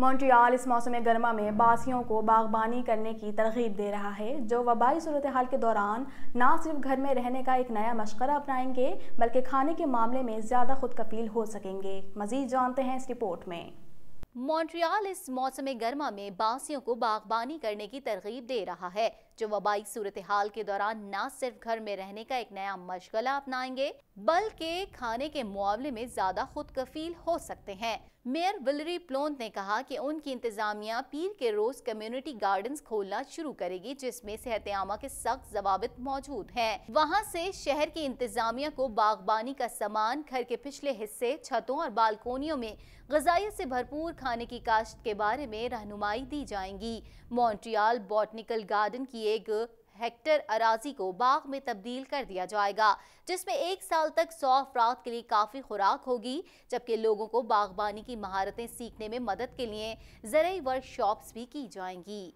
Montreal इस मौसम गर्मा में बासियों को बागबानी करने की तरगीब दे रहा है जो वबाई सूरत हाल के दौरान ना सिर्फ घर में रहने का एक नया मशकरा अपनाएंगे बल्कि खाने के मामले में ज़्यादा खुद कफील हो सकेंगे मज़ीद जानते हैं इस रिपोर्ट में मॉन्ट्रियाल इस मौसम गर्मा में बासियों को बागबानी करने की तरगीब दे रहा है जो वबाई सूरत हाल के दौरान न सिर्फ घर में रहने का एक नया मशगला अपनाएंगे बल्कि खाने के मुआवले में ज्यादा खुद कफील हो सकते हैं मेयर विलरी प्लोंत ने कहा कि उनकी इंतजामिया पीर के रोज कम्युनिटी गार्डन्स खोलना शुरू करेगी जिसमें सेहत आमा के सख्त जवाबित मौजूद हैं। वहां से शहर की इंतजामिया को बागबानी का सामान घर के पिछले हिस्से छतों और बालकोनियों में गजाइत से भरपूर खाने की काश्त के बारे में रहनुमाई दी जाएंगी मॉन्ट्रियाल बॉटनिकल गार्डन की एक हेक्टर अराजी को बाग में तब्दील कर दिया जाएगा जिसमें एक साल तक सौ अफराद के लिए काफ़ी खुराक होगी जबकि लोगों को बागबानी की महारतें सीखने में मदद के लिए जरिए वर्कशॉप्स भी की जाएंगी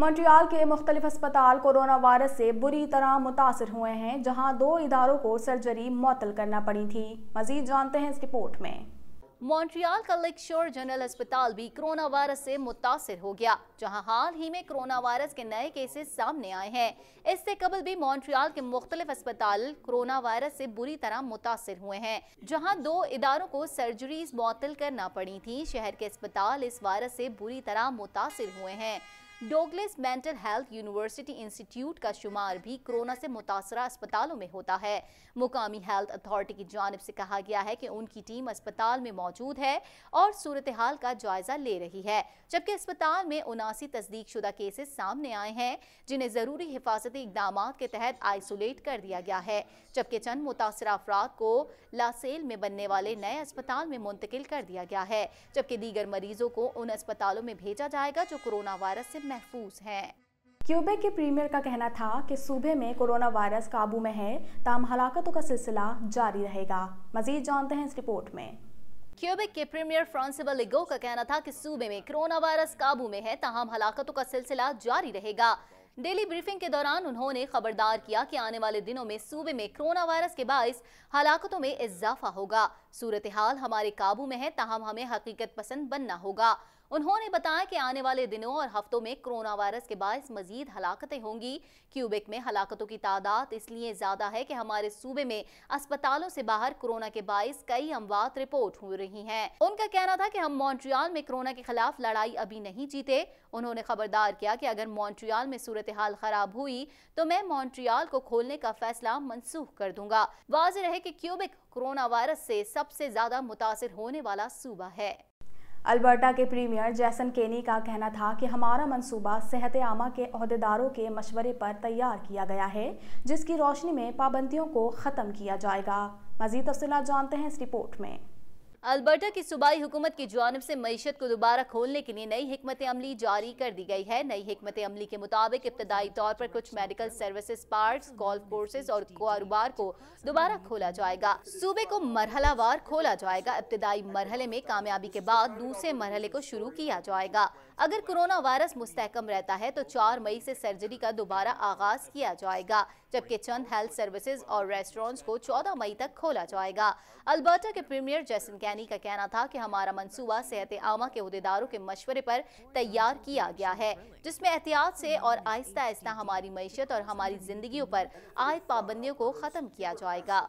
मंट्रियाल के मुख्तलिफ अस्पताल कोरोना वायरस से बुरी तरह मुतासर हुए हैं जहां दो इदारों को सर्जरी मअतल करना पड़ी थी मजीद जानते हैं इस रिपोर्ट में मॉन्ट्रियल का लेक्शोर जनरल अस्पताल भी कोरोना वायरस से मुतासर हो गया जहां हाल ही में कोरोना वायरस के नए केसेस सामने आए हैं इससे कबल भी मॉन्ट्रियल के मुख्तलिफ अस्पताल कोरोना वायरस से बुरी तरह मुतासर हुए हैं जहां दो इदारों को सर्जरीज मुतल करना पड़ी थी शहर के अस्पताल इस वायरस से बुरी तरह मुतासर हुए हैं Douglas mental health university institute का शुमार भी कोरोना से मुतासर अस्पतालों में होता है मुकामी हेल्थ अथॉरिटी की जानब से कहा गया है कि उनकी टीम अस्पताल में मौजूद है और सूरत हाल का जायजा ले रही है जबकि अस्पताल में उनासी तस्दीक शुदा केसेस सामने आए हैं जिन्हें ज़रूरी हिफाजती इकदाम के तहत आइसोलेट कर दिया गया है जबकि चंद मुतासर अफराद को लासेल में बनने वाले नए अस्पताल में मुंतकिल कर दिया गया है जबकि दीगर मरीजों को उन अस्पतालों में भेजा जाएगा जो कोरोना वायरस से महफूज है क्यूबे के प्रीमियर का कहना था कि सूबे में कोरोना वायरस काबू में है तमाम हलाकतों का सिलसिला जारी रहेगा मजीद जानते हैं इस रिपोर्ट में क्यूबेक के प्रीमियर फ्रांसिबल लिगो का कहना था कि सूबे में कोरोना वायरस काबू में है ताहम हलाकतों का सिलसिला जारी रहेगा डेली ब्रीफिंग के दौरान उन्होंने खबरदार किया कि आने वाले दिनों में सूबे में कोरोना वायरस के बायस हलाकतों में इजाफा होगा सूरत हाल हमारे काबू में है ताहम हमें हकीकत पसंद बनना होगा उन्होंने बताया कि आने वाले दिनों और हफ्तों में कोरोना वायरस के बायस मजीद हलाकतें होंगी क्यूबेक में हलाकतों की तादाद इसलिए ज़्यादा है कि हमारे सूबे में अस्पतालों से बाहर कोरोना के बायस कई अमवात रिपोर्ट हो रही हैं उनका कहना था कि हम मॉन्ट्रियाल में कोरोना के खिलाफ लड़ाई अभी नहीं जीते उन्होंने खबरदार किया कि अगर मॉन्ट्रियाल में सूरत हाल खराब हुई तो मैं मॉन्ट्रियाल को खोलने का फैसला मनसूख कर दूंगा वाज रहे की क्यूबिक कोरोना वायरस ऐसी सबसे ज़्यादा मुतासर होने वाला सूबा है अल्बर्टा के प्रीमियर जैसन केनी का कहना था कि हमारा मंसूबा सेहत आमा के अहदेदारों के मशवरे पर तैयार किया गया है जिसकी रोशनी में पाबंदियों को ख़त्म किया जाएगा मज़ीद तफसलत जानते हैं इस रिपोर्ट में अल्बर्टा की सूबाई हुकूमत की जानब से मीशत को दोबारा खोलने के लिए नई हमत अमली जारी कर दी गई है नई हमत अमली के मुताबिक इब्तदाई तौर पर कुछ medical services park golf courses और कारोबार को दोबारा खोला जाएगा सूबे को मरहलावार खोला जाएगा इब्तदाई मरहले में कामयाबी के बाद दूसरे मरहले को शुरू किया जाएगा अगर कोरोना वायरस मुस्तकम रहता है तो चार मई ऐसी सर्जरी का दोबारा आगाज किया जाएगा जबकि चंद हेल्थ सर्विसेज और रेस्टोरेंट्स को 14 मई तक खोला जाएगा अल्बर्टा के प्रीमियर जैसन कैनी का कहना था कि हमारा मंसूबा सेहत आमा के अहदेदारों के मशवरे पर तैयार किया गया है जिसमें एहतियात से और आहिस्ता आहिस्ता हमारी मीशत और हमारी जिंदगी पर आयद पाबंदियों को ख़त्म किया जाएगा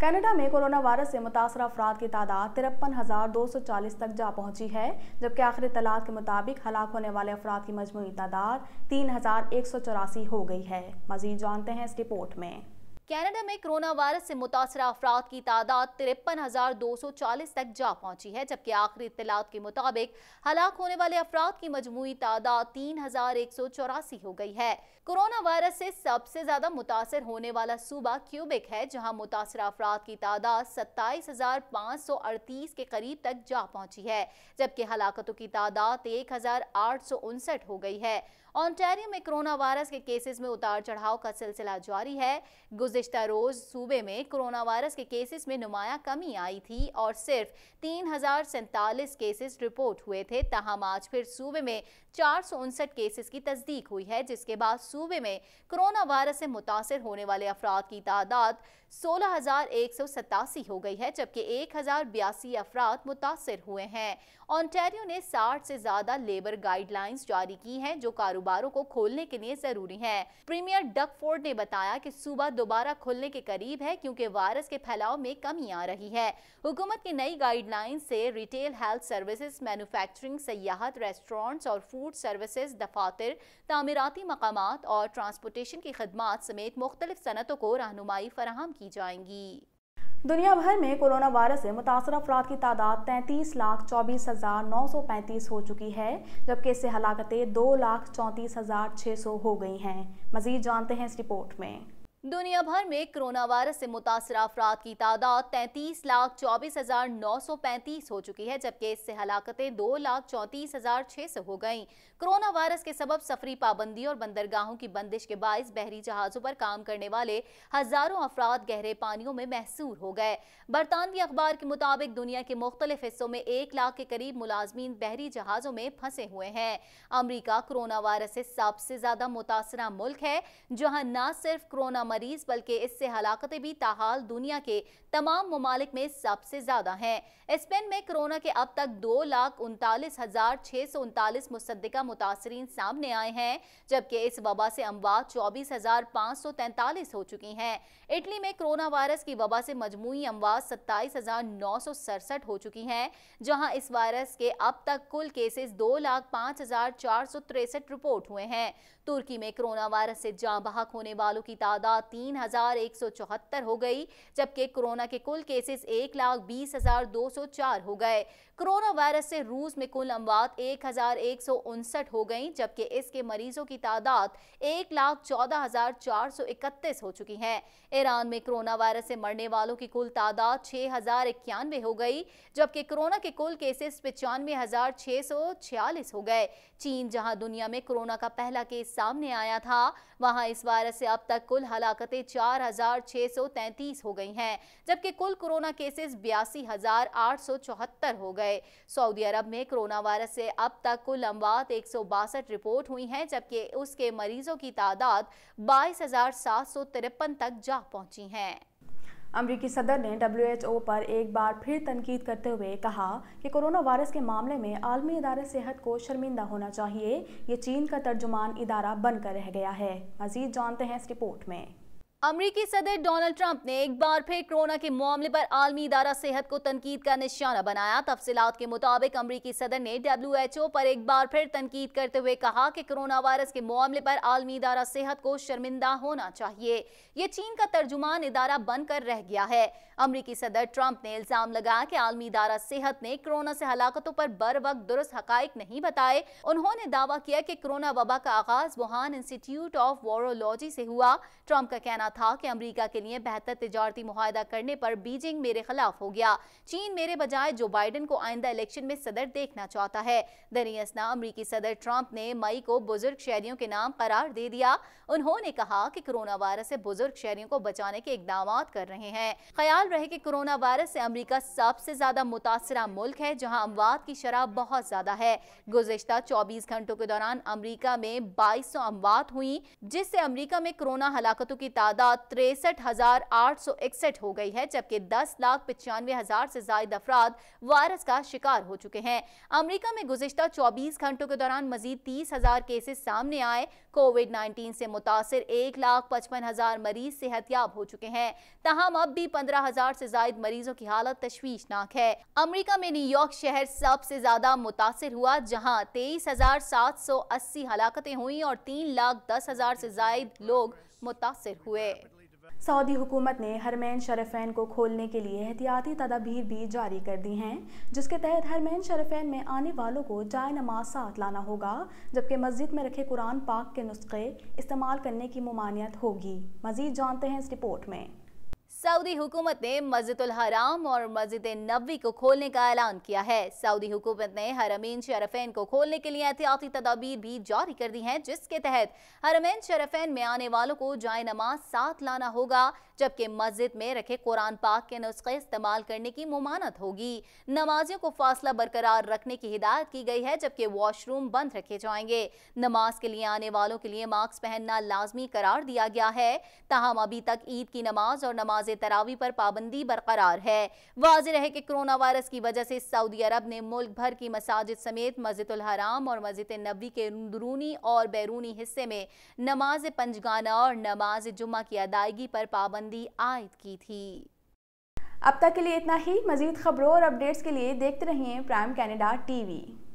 कनाडा में कोरोना वायरस से मुतासर अफराद की तादाद तिरपन हज़ार दो सौ चालीस तक जा पहुंची है जबकि आखिरी तलाक के मुताबिक हलाक होने वाले अफराद की मजमू तादाद तीन हज़ार एक सौ चौरासी हो गई है मजीद जानते हैं इस रिपोर्ट में कनाडा में कोरोना वायरस से मुतासर अफराद की तादाद तिरपन हज़ार दो सौ चालीस तक जा पहुंची है जबकि आखिरी इतलात के मुताबिक हलाक होने वाले अफराद की मजमू तादाद तीन हज़ार एक सौ चौरासी हो गई है कोरोना वायरस से सबसे ज़्यादा मुतासर होने वाला सूबा क्यूबिक है जहाँ मुतासर अफराद की तादाद सत्ताईस हज़ार पाँच सौ अड़तीस के करीब तक जा पहुँची है जबकि हलाकतों की तादाद एक हज़ार आठ सौ उनसठ हो गई है ऑन्टेरियो में कोरोना वायरस के केसेस में उतार चढ़ाव का सिलसिला जारी है गुजशत रोज सूबे में कोरोना वायरस के केसेस में नुमाया कमी आई थी और सिर्फ तीन केसेस रिपोर्ट हुए थे तहम आज फिर सूबे में चार केसेस की तस्दीक हुई है जिसके बाद सूबे में कोरोना वायरस से मुतासर होने वाले अफराद की तादाद सोलह हो गई है जबकि एक अफराद मुतासर हुए हैं ऑनटेरियो ने साठ से ज़्यादा लेबर गाइडलाइंस जारी की हैं जो कारोबार कारोबारों को खोलने के लिए जरूरी है प्रीमियर डक फोर्ड ने बताया कि सूबा दोबारा खुलने के करीब है क्योंकि वायरस के फैलाव में कमी आ रही है हुकूमत की नई गाइडलाइन से रिटेल हेल्थ सर्विसेज मैन्युफैक्चरिंग सियाहत रेस्टोरेंट्स और फूड सर्विसेज दफातर तमीराती मकाम और ट्रांसपोर्टेशन की खदमात समेत मुख्तलिफ सनतों को रहनुमाई फराहम की जाएंगी दुनिया भर में कोरोना वायरस से मुतासर अफराद की तादाद तैंतीस लाख चौबीस हज़ार नौ सौ पैंतीस हो चुकी है जबकि इससे हलाकतें दो लाख चौंतीस हज़ार छः सौ हो गई हैं मज़ीद जानते हैं इस रिपोर्ट में दुनिया भर में कोरोना वायरस से मुतासर अफराद की तादाद तैंतीस लाख चौबीस हजार नौ सौ पैंतीस हो चुकी है जबकि इससे हलाकतें दो लाख चौंतीस हजार छह सौ हो गई कोरोना वायरस के सबब सफरी पाबंदी और बंदरगाहों की बंदिश के बायस बहरी जहाजों पर काम करने वाले हजारों अफराद गहरे पानियों में महसूर हो गए बरतानवी अखबार के मुताबिक दुनिया के मुख्तलिफ हिस्सों में एक लाख के करीब मुलाजमीन बहरी जहाजों में फंसे हुए हैं अमरीका कोरोना वायरस से सबसे ज्यादा मुतासर मुल्क है जहाँ न सिर्फ कोरोना मरीज बल्कि इससे हलाकते भी ताहाल दुनिया के तमाम ममालिक में सबसे ज़्यादा हैं स्पेन में कोरोना के अब तक दो लाख उनतालीस हज़ार छः सौ उनतालीस मुसदा मुतासरीन सामने आए हैं जबकि इस वबा से अमवात चौबीस हज़ार पाँच सौ तैंतालीस हो चुकी हैं इटली में कोरोना वायरस की वबा से मजमू अमवात सत्ताईस हज़ार नौ सौ सड़सठ हो चुकी हैं जहाँ इस वायरस के अब तक कुल केसेस दो लाख पाँच हज़ार चार सौ तिरसठ रिपोर्ट हुए हैं तुर्की में कोरोना वायरस से जाँ बहक होने वालों की तादाद तीन हजार एक सौ चौहत्तर हो गई जबकि कोरोना के कुल केसेस एक लाख बीस हजार दो सौ चार हो गए कोरोना वायरस से रूस में कुल अमवात एक हो गई जबकि इसके मरीजों की तादाद एक लाख चौदह हजार चार सौ इकतीस हो चुकी है ईरान में कोरोना वायरस से मरने वालों की कुल तादाद छः हजार इक्यानवे हो गई जबकि कोरोना के कुल केसेस पचानवे हजार छः सौ छियालीस हो गए चीन जहां दुनिया में कोरोना का पहला केस सामने आया था वहां इस वायरस से अब तक कुल हलाकतें चार हजार छः सौ हो गई हैं जबकि कुल कोरोना केसेस बयासी हजार आठ सौ चौहत्तर हो गए गए सऊदी अरब में कोरोना वायरस से अब तक कुल अमवात एक रिपोर्ट हुई हैं जबकि उसके मरीजों की तादाद बाईस तक जा पहुंची हैं अमरीकी सदर ने डब्ल्यू पर एक बार फिर तनकीद करते हुए कहा कि कोरोना वायरस के मामले में आलमी इदारे सेहत को शर्मिंदा होना चाहिए ये चीन का तर्जुमान इदारा बनकर रह गया है मजीद जानते हैं इस रिपोर्ट में अमरीकी सदर डोनाल्ड ट्रंप ने एक बार फिर कोरोना के मामले पर आलमी इदारा सेहत को तनकीद का निशाना बनाया तफसीत के मुताबिक अमरीकी सदर ने डब्ल्यू एच ओ पर एक बार फिर तनकीद करते हुए कहा कि कोरोना वायरस के मामले पर आलमी इदारा सेहत को शर्मिंदा होना चाहिए ये चीन का तर्जुमान इदारा बनकर रह गया है अमरीकी सदर ट्रंप ने इल्ज़ाम लगाया कि आलमी इदारा सेहत ने कोरोना से हलाकतों पर बर वक्त दुरुस्त हक नहीं बताए उन्होंने दावा किया कि कोरोना वबा का आगाज वुहान इंस्टीट्यूट ऑफ वोरोलॉजी से हुआ ट्रंप का कहना कहना था कि अमरीका के लिए बेहतर तजारती माहदा करने पर बीजिंग मेरे खिलाफ हो गया चीन मेरे बजाय जो बाइडन को आइंदा इलेक्शन में सदर देखना चाहता है दरियसना अमरीकी सदर ट्रंप ने मई को बुजुर्ग शहरियों के नाम करार दे दिया उन्होंने कहा कि कोरोना वायरस से बुजुर्ग शहरियों को बचाने के इकदाम कर रहे हैं ख्याल रहे कि कोरोना वायरस से अमरीका सबसे ज्यादा मुतासरा मुल्क है जहाँ अमवात की शराब बहुत ज्यादा है गुजशत चौबीस घंटों के दौरान अमरीका में बाईस सौ अमवात हुई जिससे अमरीका में कोरोना हलाकतों की तादाद तादाद तिरसठ हजार आठ सौ इकसठ हो गई है जबकि दस लाख पचानवे हजार से जायद अफराद वायरस का शिकार हो चुके हैं अमरीका में गुजशत चौबीस घंटों के दौरान मजीद तीस हजार केसेस सामने आए कोविड नाइन्टीन से मुतासर एक लाख पचपन हजार मरीज याब हो चुके हैं तहम अब भी पंद्रह हजार से जायद मरीजों की हालत तशवीशनाक है अमरीका में न्यूयॉर्क शहर सबसे ज्यादा मुतासर हुआ जहाँ तेईस हजार सात सौ अस्सी हलाकते हुई और तीन लाख दस हजार से जायद लोग मुतासर हुए सऊदी हुकूमत ने हरमैन शरफैन को खोलने के लिए एहतियाती तदाबीर भी जारी कर दी हैं जिसके तहत हरमैन शरफैन में आने वालों को जाय नमाज साथ लाना होगा जबकि मस्जिद में रखे कुरान पाक के नुस्खे इस्तेमाल करने की ममानियत होगी मजीद जानते हैं इस रिपोर्ट में सऊदी हुकूमत ने मस्जिद हराम और मस्जिद नबी को खोलने का ऐलान किया है सऊदी हुकूमत ने हरमीन शरफेन को खोलने के लिए एहतियाती तदाबीर भी जारी कर दी हैं जिसके तहत हरमीन शरफेन में आने वालों को जाय नमाज साथ लाना होगा जबकि मस्जिद में रखे कुरान पाक के नुस्खे इस्तेमाल करने की ममानत होगी नमाजियों को फासला बरकरार रखने की हिदायत की गई है जबकि वॉशरूम बंद रखे जाएंगे नमाज के लिए आने वालों के लिए मास्क पहनना लाजमी करार दिया गया है ताहम अभी तक ईद की नमाज और नमाज तरावी पर पाबंदी बरकरार है वाज है कि कोरोना वायरस की वजह से सऊदी अरब ने मुल्क भर की मसाजिद समेत मस्जिद हराम और मस्जिद नबी के अंदरूनी और बैरूनी हिस्से में नमाज पंजगाना और नमाज जुम्मा की अदायगी पर पाबंदी आयद की थी अब तक के लिए इतना ही मजीद खबरों और अपडेट्स के लिए देखते रहिए प्राइम कैनेडा टीवी